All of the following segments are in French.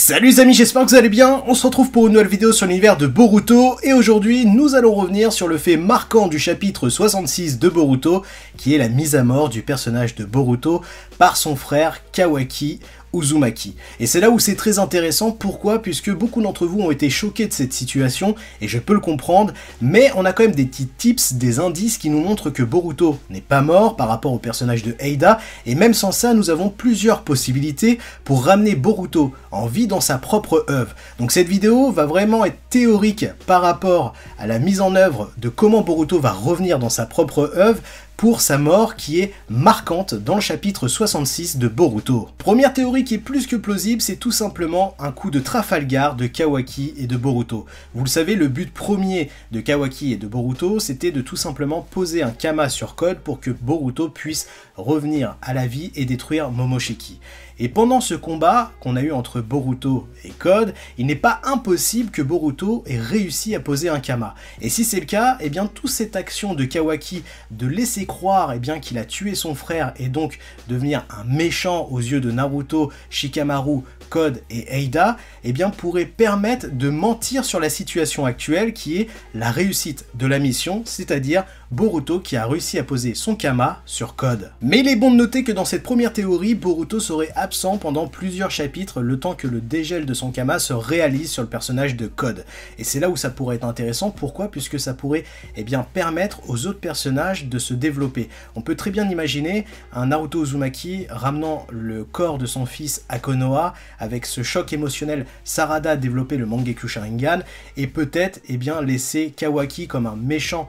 Salut les amis, j'espère que vous allez bien. On se retrouve pour une nouvelle vidéo sur l'univers de Boruto et aujourd'hui nous allons revenir sur le fait marquant du chapitre 66 de Boruto qui est la mise à mort du personnage de Boruto par son frère Kawaki Uzumaki. Et c'est là où c'est très intéressant, pourquoi Puisque beaucoup d'entre vous ont été choqués de cette situation, et je peux le comprendre, mais on a quand même des petits tips, des indices qui nous montrent que Boruto n'est pas mort par rapport au personnage de Eida, et même sans ça, nous avons plusieurs possibilités pour ramener Boruto en vie dans sa propre œuvre. Donc cette vidéo va vraiment être théorique par rapport à la mise en œuvre de comment Boruto va revenir dans sa propre œuvre, pour sa mort qui est marquante dans le chapitre 66 de Boruto. Première théorie qui est plus que plausible, c'est tout simplement un coup de Trafalgar de Kawaki et de Boruto. Vous le savez, le but premier de Kawaki et de Boruto, c'était de tout simplement poser un Kama sur code pour que Boruto puisse revenir à la vie et détruire Momoshiki. Et pendant ce combat qu'on a eu entre Boruto et Code, il n'est pas impossible que Boruto ait réussi à poser un Kama. Et si c'est le cas, eh bien toute cette action de Kawaki de laisser croire et eh bien qu'il a tué son frère et donc devenir un méchant aux yeux de Naruto, Shikamaru, Code et Eida, eh bien pourrait permettre de mentir sur la situation actuelle qui est la réussite de la mission, c'est-à-dire Boruto qui a réussi à poser son Kama sur Code. Mais il est bon de noter que dans cette première théorie, Boruto serait absent pendant plusieurs chapitres le temps que le dégel de son Kama se réalise sur le personnage de Code. Et c'est là où ça pourrait être intéressant, pourquoi Puisque ça pourrait eh bien, permettre aux autres personnages de se développer. On peut très bien imaginer un Naruto Uzumaki ramenant le corps de son fils à Konoha avec ce choc émotionnel Sarada développer le Mangekyou Sharingan et peut-être eh bien, laisser Kawaki comme un méchant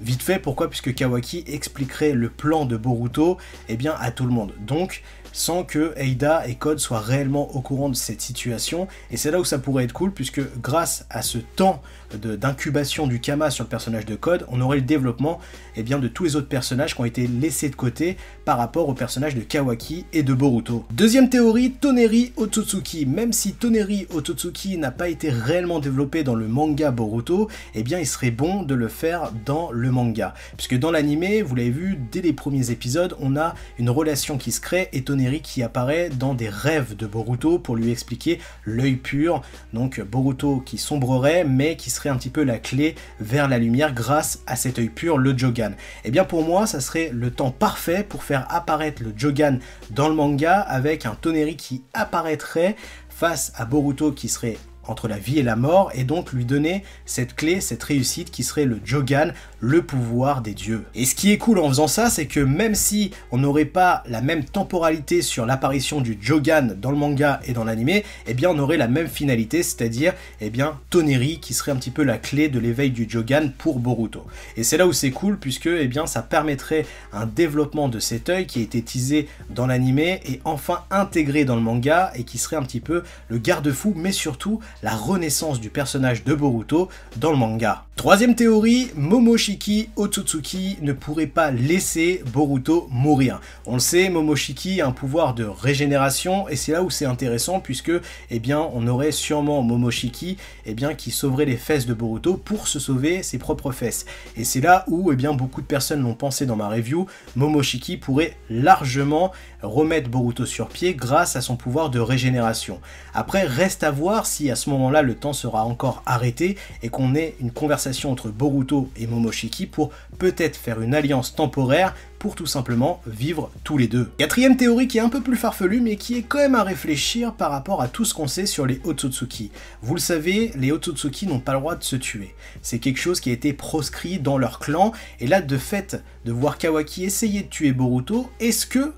Vite fait, pourquoi Puisque Kawaki expliquerait le plan de Boruto eh bien, à tout le monde. Donc, sans que Eida et Code soient réellement au courant de cette situation. Et c'est là où ça pourrait être cool, puisque grâce à ce temps d'incubation du Kama sur le personnage de Code, on aurait le développement eh bien, de tous les autres personnages qui ont été laissés de côté par rapport au personnage de Kawaki et de Boruto. Deuxième théorie, Toneri Otsutsuki. Même si Toneri Otsutsuki n'a pas été réellement développé dans le manga Boruto, eh bien, il serait bon de le faire dans le manga. Puisque dans l'anime, vous l'avez vu, dès les premiers épisodes, on a une relation qui se crée et Toneri qui apparaît dans des rêves de Boruto pour lui expliquer l'œil pur, donc Boruto qui sombrerait mais qui serait un petit peu la clé vers la lumière grâce à cet œil pur, le Jogan. Et eh bien pour moi, ça serait le temps parfait pour faire apparaître le Jogan dans le manga avec un Toneri qui apparaîtrait face à Boruto qui serait entre la vie et la mort, et donc lui donner cette clé, cette réussite qui serait le Jogan, le pouvoir des dieux. Et ce qui est cool en faisant ça, c'est que même si on n'aurait pas la même temporalité sur l'apparition du Jogan dans le manga et dans l'anime, eh bien on aurait la même finalité, c'est-à-dire eh bien Toneri qui serait un petit peu la clé de l'éveil du Jogan pour Boruto. Et c'est là où c'est cool puisque eh bien ça permettrait un développement de cet œil qui a été teasé dans l'anime et enfin intégré dans le manga et qui serait un petit peu le garde-fou mais surtout la renaissance du personnage de Boruto dans le manga. Troisième théorie, Momoshiki Otsutsuki ne pourrait pas laisser Boruto mourir. On le sait, Momoshiki a un pouvoir de régénération et c'est là où c'est intéressant puisque eh bien, on aurait sûrement Momoshiki eh bien, qui sauverait les fesses de Boruto pour se sauver ses propres fesses. Et c'est là où eh bien, beaucoup de personnes l'ont pensé dans ma review, Momoshiki pourrait largement remettre Boruto sur pied grâce à son pouvoir de régénération. Après, reste à voir si à ce moment-là le temps sera encore arrêté et qu'on ait une conversation entre Boruto et Momoshiki pour peut-être faire une alliance temporaire pour tout simplement vivre tous les deux. Quatrième théorie qui est un peu plus farfelue mais qui est quand même à réfléchir par rapport à tout ce qu'on sait sur les Otsutsuki. Vous le savez, les Otsutsuki n'ont pas le droit de se tuer. C'est quelque chose qui a été proscrit dans leur clan et là de fait de voir Kawaki essayer de tuer Boruto, est-ce que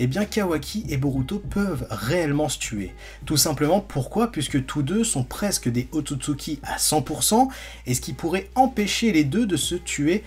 eh bien Kawaki et Boruto peuvent réellement se tuer. Tout simplement pourquoi Puisque tous deux sont presque des Otsutsuki à 100%, et ce qui pourrait empêcher les deux de se tuer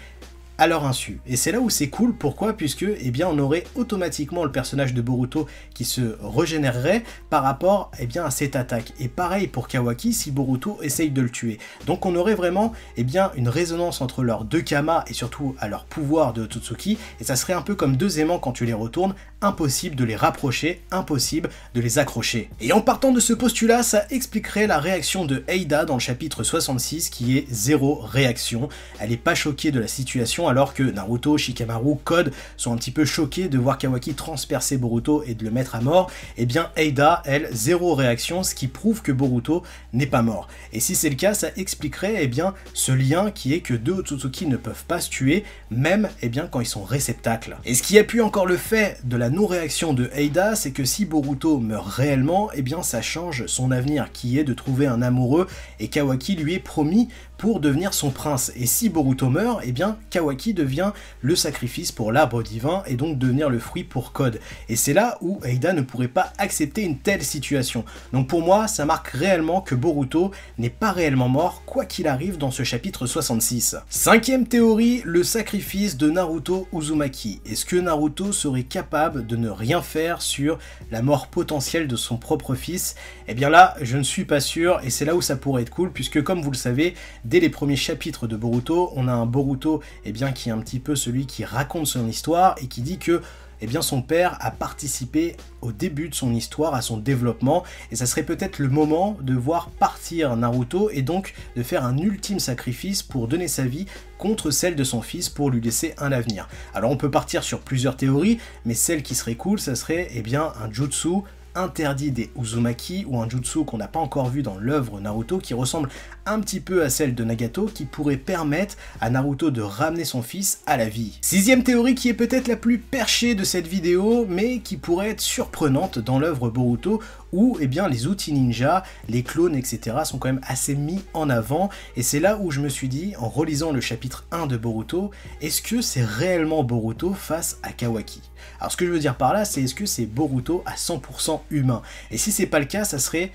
à leur insu. Et c'est là où c'est cool, pourquoi Puisque eh bien, on aurait automatiquement le personnage de Boruto qui se régénérerait par rapport eh bien, à cette attaque. Et pareil pour Kawaki si Boruto essaye de le tuer. Donc on aurait vraiment eh bien, une résonance entre leurs deux kamas et surtout à leur pouvoir de Totsuki, et ça serait un peu comme deux aimants quand tu les retournes, impossible de les rapprocher, impossible de les accrocher. Et en partant de ce postulat, ça expliquerait la réaction de Heida dans le chapitre 66 qui est zéro réaction. Elle n'est pas choquée de la situation alors que Naruto, Shikamaru, Code sont un petit peu choqués de voir Kawaki transpercer Boruto et de le mettre à mort, et eh bien Eida, elle, zéro réaction, ce qui prouve que Boruto n'est pas mort. Et si c'est le cas, ça expliquerait eh bien, ce lien qui est que deux Otsutsuki ne peuvent pas se tuer, même eh bien, quand ils sont réceptacles. Et ce qui appuie encore le fait de la non-réaction de Eida, c'est que si Boruto meurt réellement, eh bien, ça change son avenir, qui est de trouver un amoureux, et Kawaki lui est promis pour devenir son prince. Et si Boruto meurt, eh bien Kawaki devient le sacrifice pour l'arbre divin et donc devenir le fruit pour Code. Et c'est là où Aida ne pourrait pas accepter une telle situation. Donc pour moi, ça marque réellement que Boruto n'est pas réellement mort, quoi qu'il arrive dans ce chapitre 66. Cinquième théorie, le sacrifice de Naruto Uzumaki. Est-ce que Naruto serait capable de ne rien faire sur la mort potentielle de son propre fils Eh bien là, je ne suis pas sûr, et c'est là où ça pourrait être cool, puisque comme vous le savez, dès les premiers chapitres de Boruto, on a un Boruto eh bien, qui est un petit peu celui qui raconte son histoire et qui dit que eh bien son père a participé au début de son histoire, à son développement, et ça serait peut-être le moment de voir partir Naruto et donc de faire un ultime sacrifice pour donner sa vie contre celle de son fils pour lui laisser un avenir. Alors on peut partir sur plusieurs théories, mais celle qui serait cool, ça serait eh bien un jutsu interdit des Uzumaki ou un jutsu qu'on n'a pas encore vu dans l'œuvre Naruto qui ressemble un petit peu à celle de Nagato qui pourrait permettre à Naruto de ramener son fils à la vie. Sixième théorie qui est peut-être la plus perchée de cette vidéo mais qui pourrait être surprenante dans l'œuvre Boruto où eh bien, les outils ninja, les clones, etc. sont quand même assez mis en avant. Et c'est là où je me suis dit, en relisant le chapitre 1 de Boruto, est-ce que c'est réellement Boruto face à Kawaki Alors ce que je veux dire par là, c'est est-ce que c'est Boruto à 100% humain Et si c'est pas le cas, ça serait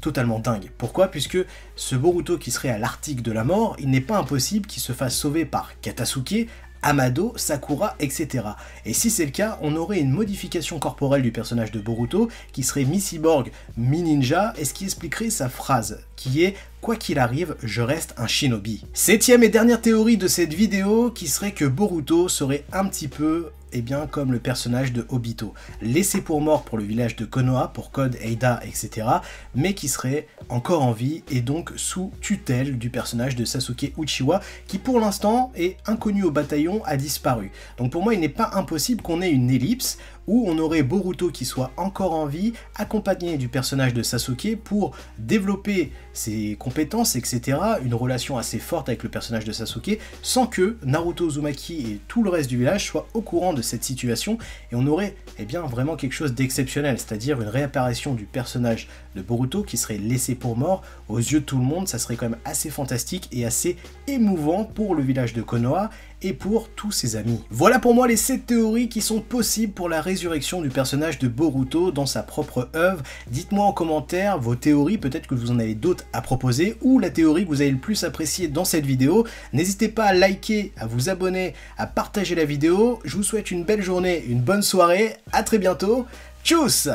totalement dingue. Pourquoi Puisque ce Boruto qui serait à l'Arctique de la mort, il n'est pas impossible qu'il se fasse sauver par Katasuke, Amado, Sakura, etc. Et si c'est le cas, on aurait une modification corporelle du personnage de Boruto qui serait mi-cyborg, mi-ninja, et ce qui expliquerait sa phrase, qui est Quoi qu'il arrive, je reste un shinobi. Septième et dernière théorie de cette vidéo qui serait que Boruto serait un petit peu et bien comme le personnage de Obito, laissé pour mort pour le village de Konoha, pour Code, Eida, etc., mais qui serait encore en vie et donc sous tutelle du personnage de Sasuke Uchiwa, qui pour l'instant est inconnu au bataillon, a disparu. Donc pour moi, il n'est pas impossible qu'on ait une ellipse où on aurait Boruto qui soit encore en vie, accompagné du personnage de Sasuke pour développer ses compétences, etc. Une relation assez forte avec le personnage de Sasuke, sans que Naruto Uzumaki et tout le reste du village soient au courant de cette situation, et on aurait eh bien, vraiment quelque chose d'exceptionnel, c'est-à-dire une réapparition du personnage de Boruto qui serait laissé pour mort aux yeux de tout le monde, ça serait quand même assez fantastique et assez émouvant pour le village de Konoha, et pour tous ses amis. Voilà pour moi les 7 théories qui sont possibles pour la résurrection du personnage de Boruto dans sa propre œuvre. Dites-moi en commentaire vos théories, peut-être que vous en avez d'autres à proposer, ou la théorie que vous avez le plus appréciée dans cette vidéo. N'hésitez pas à liker, à vous abonner, à partager la vidéo. Je vous souhaite une belle journée, une bonne soirée, à très bientôt, tchuss